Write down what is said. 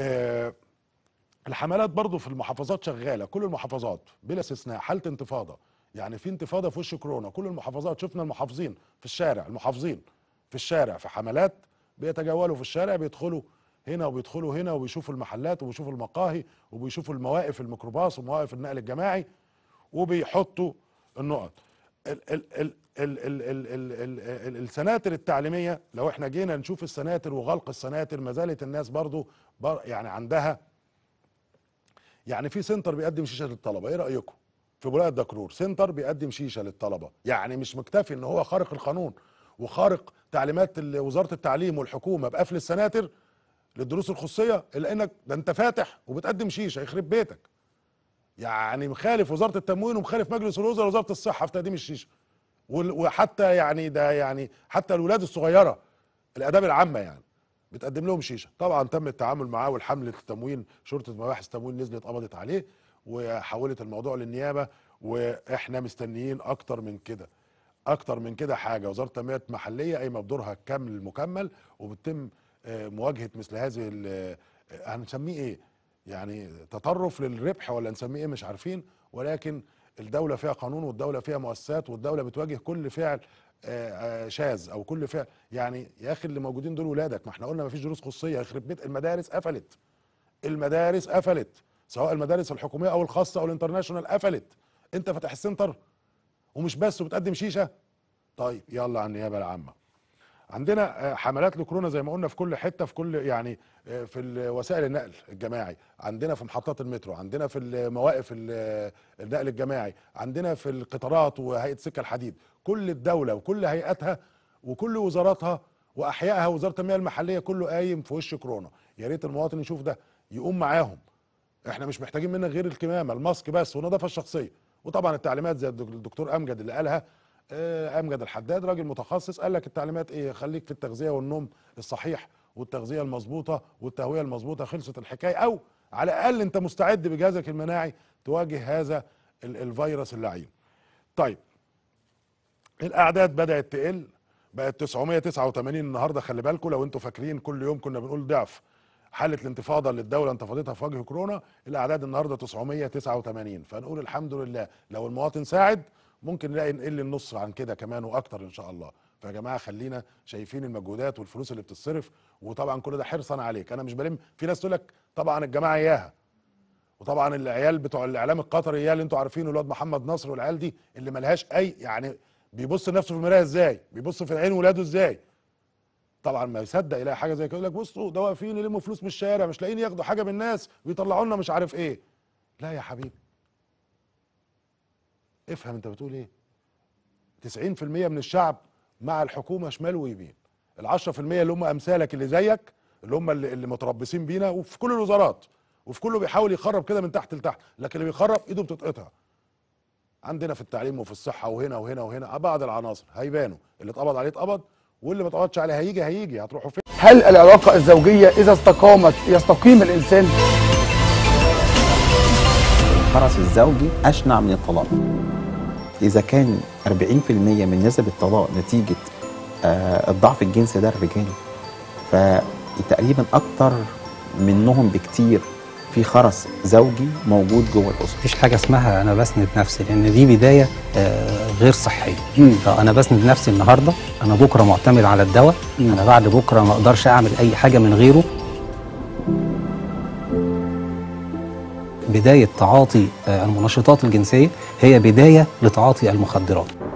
آه، الحملات برضو في المحافظات شغاله كل المحافظات بلا استثناء حاله انتفاضه يعني في انتفاضه في وش كورونا كل المحافظات شفنا المحافظين في الشارع المحافظين في الشارع في حملات بيتجولوا في الشارع بيدخلوا هنا وبيدخلوا هنا وبيشوفوا المحلات وبيشوفوا المقاهي وبيشوفوا المواقف الميكروباص ومواقف النقل الجماعي وبيحطوا النقط السناتر التعليميه لو احنا جينا نشوف السناتر وغلق السناتر ما زالت الناس برضو يعني عندها يعني في سنتر بيقدم شيشه للطلبه ايه رايكم في بلاد دكرور سنتر بيقدم شيشه للطلبه يعني مش مكتفي ان هو خارق القانون وخارق تعليمات وزاره التعليم والحكومه بقفل السناتر للدروس الخصوصيه الا انك ده انت فاتح وبتقدم شيشه يخرب بيتك يعني مخالف وزاره التموين ومخالف مجلس الوزراء ووزاره الصحه في تقديم الشيشه وحتى يعني ده يعني حتى الاولاد الصغيره الاداب العامه يعني بتقدم لهم شيشه طبعا تم التعامل معاه والحمله التموين شرطه مباحث التموين نزلت قبضت عليه وحولت الموضوع للنيابه واحنا مستنيين اكتر من كده اكتر من كده حاجه وزاره التنميه المحليه قايمه بدورها الكامل المكمل وبتتم آه، مواجهه مثل هذه آه، هنسميه ايه يعني تطرف للربح ولا نسميه ايه مش عارفين ولكن الدوله فيها قانون والدوله فيها مؤسسات والدوله بتواجه كل فعل آه، آه، شاذ او كل فعل يعني يا اخي اللي موجودين دول ولادك ما احنا قلنا ما فيش دروس خصوصيه يخرب بيت المدارس قفلت المدارس قفلت سواء المدارس الحكوميه او الخاصه او الانترناشونال قفلت انت فاتح السنتر ومش بس وبتقدم شيشه طيب يلا على النيابه العامه عندنا آه، حملات لكورونا زي ما قلنا في كل حته في كل يعني آه، في وسائل النقل الجماعي عندنا في محطات المترو عندنا في المواقف آه، النقل الجماعي عندنا في القطارات وهيئه سكه الحديد كل الدوله وكل هيئاتها وكل وزاراتها واحيائها وزاره المياه المحليه كله قايم في وش كورونا يا ريت المواطن يشوف ده يقوم معاهم احنا مش محتاجين منك غير الكمامه الماسك بس والنظافه الشخصيه وطبعا التعليمات زي الدكتور امجد اللي قالها آه، امجد الحداد راجل متخصص قال لك التعليمات ايه خليك في التغذيه والنوم الصحيح والتغذيه المظبوطه والتهويه المظبوطه خلصت الحكايه او على الاقل انت مستعد بجهازك المناعي تواجه هذا الفيروس اللعين طيب الاعداد بدات تقل بقت 989 النهارده خلي بالكم لو انتم فاكرين كل يوم كنا بنقول ضعف حاله الانتفاضه اللي الدوله انتفضتها في وجه كورونا الاعداد النهارده 989 فنقول الحمد لله لو المواطن ساعد ممكن نلاقي نقل النص عن كده كمان واكتر ان شاء الله فيا جماعه خلينا شايفين المجهودات والفلوس اللي بتتصرف وطبعا كل ده حرصا عليك انا مش بلم في ناس تقول لك طبعا الجماعه اياها وطبعا العيال بتوع الاعلام القطري اياها اللي انتوا عارفينه الواد محمد نصر والعيال دي اللي ملهاش اي يعني بيبص لنفسه في المرايه ازاي بيبص في عين ولاده ازاي طبعا ما يصدق يلاقي حاجه زي كده يقول لك بصوا ده واقفين يلموا فلوس من الشارع مش لاقيين ياخدوا حاجه من الناس ويطلعوا لنا مش عارف ايه لا يا حبيبي افهم انت بتقول ايه 90% من الشعب مع الحكومه شمال ويمين ال 10% اللي هم امثالك اللي زيك اللي هم اللي متربصين بينا وفي كل الوزارات وفي كله بيحاول يخرب كده من تحت لتحت لكن اللي بيخرب ايده بتتقطع عندنا في التعليم وفي الصحه وهنا وهنا وهنا بعض العناصر هيبانوا اللي اتقبض عليه اتقبض واللي ما اتقبضش عليه هيجي هيجي هتروحوا فين هل العلاقه الزوجيه اذا استقامت يستقيم الانسان الحرس الزوجي اشنع من الطلاق إذا كان 40% من نسب الطلاق نتيجة آه، الضعف الجنسي ده الرجال فتقريبا أكتر منهم بكتير في خرس زوجي موجود جوه الاسره مفيش حاجه اسمها انا بسند نفسي لان دي بدايه آه، غير صحيه انا بسند نفسي النهارده انا بكره معتمد على الدواء انا بعد بكره ما اقدرش اعمل اي حاجه من غيره بداية تعاطي المنشطات الجنسية هي بداية لتعاطي المخدرات